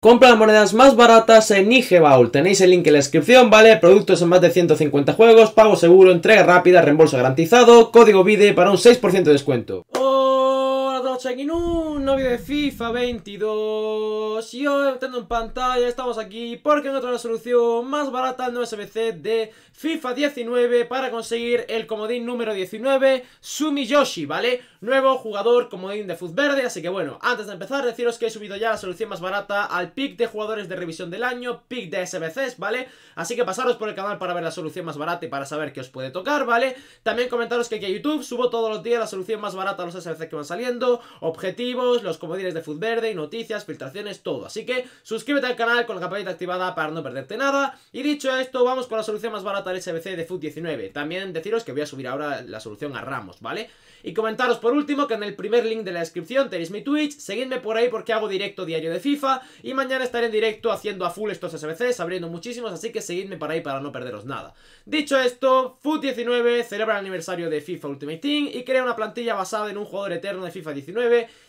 Compra las monedas más baratas en Igebaul. Tenéis el link en la descripción, ¿vale? Productos en más de 150 juegos, pago seguro, entrega rápida, reembolso garantizado, código VIDE para un 6% de descuento estamos un novio de FIFA 22 y hoy entrando en pantalla estamos aquí porque otra la solución más barata al SBC de FIFA 19 para conseguir el comodín número 19 Sumiyoshi, ¿vale? Nuevo jugador comodín de Fútbol Verde, así que bueno, antes de empezar deciros que he subido ya la solución más barata al pick de jugadores de revisión del año, pick de SBCs, ¿vale? Así que pasaros por el canal para ver la solución más barata y para saber qué os puede tocar, ¿vale? También comentaros que aquí a YouTube subo todos los días la solución más barata a los SBCs que van saliendo objetivos, los comodines de Food Verde y noticias, filtraciones, todo. Así que suscríbete al canal con la campanita activada para no perderte nada. Y dicho esto, vamos con la solución más barata del SBC de Food 19. También deciros que voy a subir ahora la solución a Ramos, ¿vale? Y comentaros por último que en el primer link de la descripción tenéis mi Twitch, seguidme por ahí porque hago directo diario de FIFA y mañana estaré en directo haciendo a full estos SBCs, abriendo muchísimos, así que seguidme por ahí para no perderos nada. Dicho esto, Food 19 celebra el aniversario de FIFA Ultimate Team y crea una plantilla basada en un jugador eterno de FIFA 19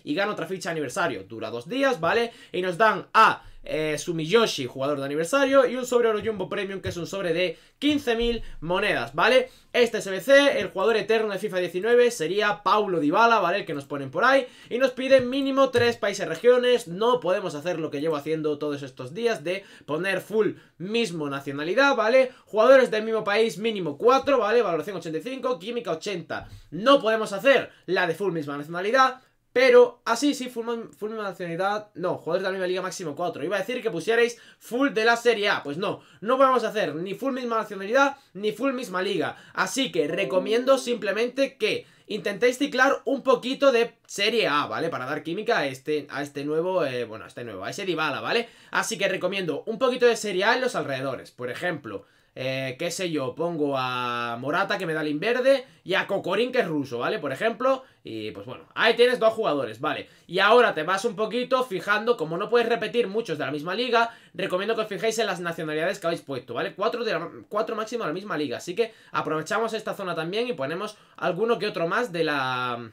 y gana otra ficha de aniversario. Dura dos días, ¿vale? Y nos dan a eh, Sumiyoshi, jugador de aniversario, y un sobre Oro Jumbo Premium, que es un sobre de 15.000 monedas, ¿vale? Este SBC, el jugador eterno de FIFA 19, sería Paulo Dybala, ¿vale? El que nos ponen por ahí, y nos piden mínimo Tres países regiones, no podemos hacer lo que llevo haciendo todos estos días de poner full mismo nacionalidad, ¿vale? Jugadores del mismo país, mínimo 4, ¿vale? Valoración 85, química 80, no podemos hacer la de full misma nacionalidad, pero así, ah, sí, full, misma nacionalidad. No, jugadores de la misma liga máximo 4. Iba a decir que pusierais full de la Serie A. Pues no, no vamos a hacer ni full misma nacionalidad ni full misma liga. Así que recomiendo simplemente que intentéis ciclar un poquito de Serie A, ¿vale? Para dar química a este, a este nuevo, eh, bueno, a este nuevo, a ese Dybala, ¿vale? Así que recomiendo un poquito de Serie A en los alrededores. Por ejemplo, eh, qué sé yo, pongo a Morata que me da el verde y a Kokorin que es ruso, ¿vale? Por ejemplo, y pues bueno, ahí tienes dos jugadores, ¿vale? Y ahora te vas un poquito fijando, como no puedes repetir muchos de la misma liga, recomiendo que os fijéis en las nacionalidades que habéis puesto, ¿vale? Cuatro, de cuatro máximo de la misma liga, así que aprovechamos esta zona también y ponemos alguno que otro más de la...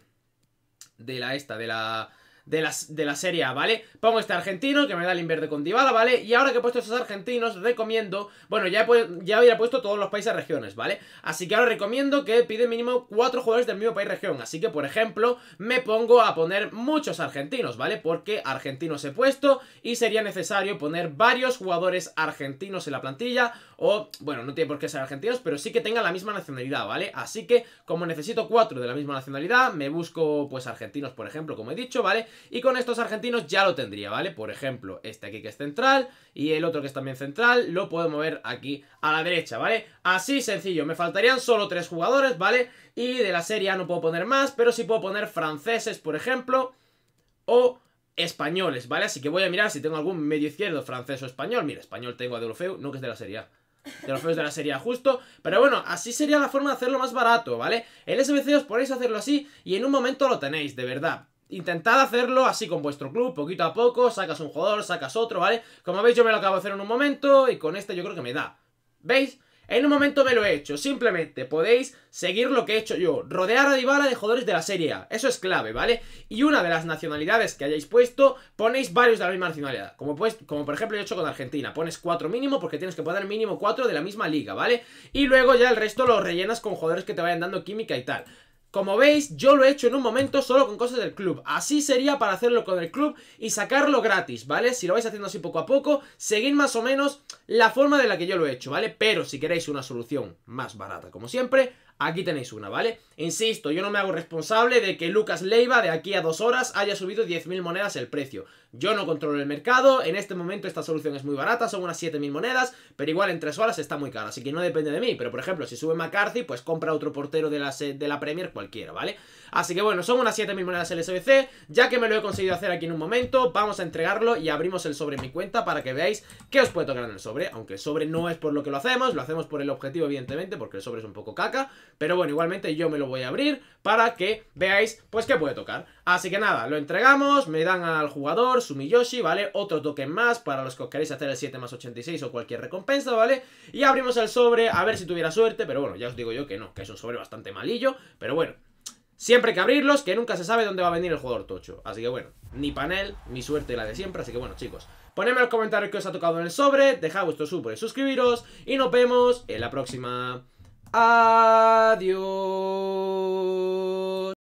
De la esta, de la de la, de la Serie A, ¿vale? Pongo este argentino, que me da el inverde con Dybala, ¿vale? Y ahora que he puesto esos argentinos, recomiendo... Bueno, ya, he, ya había puesto todos los países regiones, ¿vale? Así que ahora recomiendo que pide mínimo cuatro jugadores del mismo país región. Así que, por ejemplo, me pongo a poner muchos argentinos, ¿vale? Porque argentinos he puesto y sería necesario poner varios jugadores argentinos en la plantilla o, bueno, no tiene por qué ser argentinos, pero sí que tengan la misma nacionalidad, ¿vale? Así que, como necesito cuatro de la misma nacionalidad, me busco, pues, argentinos, por ejemplo, como he dicho, ¿vale? Y con estos argentinos ya lo tendría, ¿vale? Por ejemplo, este aquí que es central y el otro que es también central, lo puedo mover aquí a la derecha, ¿vale? Así sencillo, me faltarían solo tres jugadores, ¿vale? Y de la serie A no puedo poner más, pero sí puedo poner franceses, por ejemplo, o españoles, ¿vale? Así que voy a mirar si tengo algún medio izquierdo francés o español. Mira, español tengo a Deulofeu, no que es de la Serie A. Deulofeu es de la Serie A justo, pero bueno, así sería la forma de hacerlo más barato, ¿vale? El SBC os podéis hacerlo así y en un momento lo tenéis, de verdad. Intentad hacerlo así con vuestro club, poquito a poco, sacas un jugador, sacas otro, ¿vale? Como veis yo me lo acabo de hacer en un momento y con este yo creo que me da. ¿Veis? En un momento me lo he hecho, simplemente podéis seguir lo que he hecho yo, rodear a Dybala de jugadores de la Serie A, eso es clave, ¿vale? Y una de las nacionalidades que hayáis puesto, ponéis varios de la misma nacionalidad, como, pues, como por ejemplo yo he hecho con Argentina, pones cuatro mínimo porque tienes que poner mínimo cuatro de la misma liga, ¿vale? Y luego ya el resto lo rellenas con jugadores que te vayan dando química y tal. Como veis, yo lo he hecho en un momento solo con cosas del club. Así sería para hacerlo con el club y sacarlo gratis, ¿vale? Si lo vais haciendo así poco a poco, seguid más o menos la forma de la que yo lo he hecho, ¿vale? Pero si queréis una solución más barata, como siempre, Aquí tenéis una, ¿vale? Insisto, yo no me hago responsable de que Lucas Leiva de aquí a dos horas haya subido 10.000 monedas el precio. Yo no controlo el mercado, en este momento esta solución es muy barata, son unas 7.000 monedas, pero igual en tres horas está muy cara, así que no depende de mí. Pero por ejemplo, si sube McCarthy, pues compra otro portero de la, de la Premier cualquiera, ¿vale? Así que bueno, son unas 7.000 monedas el SBC, ya que me lo he conseguido hacer aquí en un momento, vamos a entregarlo y abrimos el sobre en mi cuenta para que veáis qué os puede tocar en el sobre, aunque el sobre no es por lo que lo hacemos, lo hacemos por el objetivo evidentemente, porque el sobre es un poco caca, pero bueno, igualmente yo me lo voy a abrir para que veáis pues qué puede tocar. Así que nada, lo entregamos, me dan al jugador Sumiyoshi, ¿vale? Otro token más para los que os queréis hacer el 7 más 86 o cualquier recompensa, ¿vale? Y abrimos el sobre, a ver si tuviera suerte, pero bueno, ya os digo yo que no, que es un sobre bastante malillo, pero bueno. Siempre hay que abrirlos, que nunca se sabe dónde va a venir el jugador tocho. Así que bueno, ni panel, ni suerte la de siempre. Así que bueno, chicos, ponedme en los comentarios que os ha tocado en el sobre, dejad vuestro super y suscribiros. Y nos vemos en la próxima. Adiós.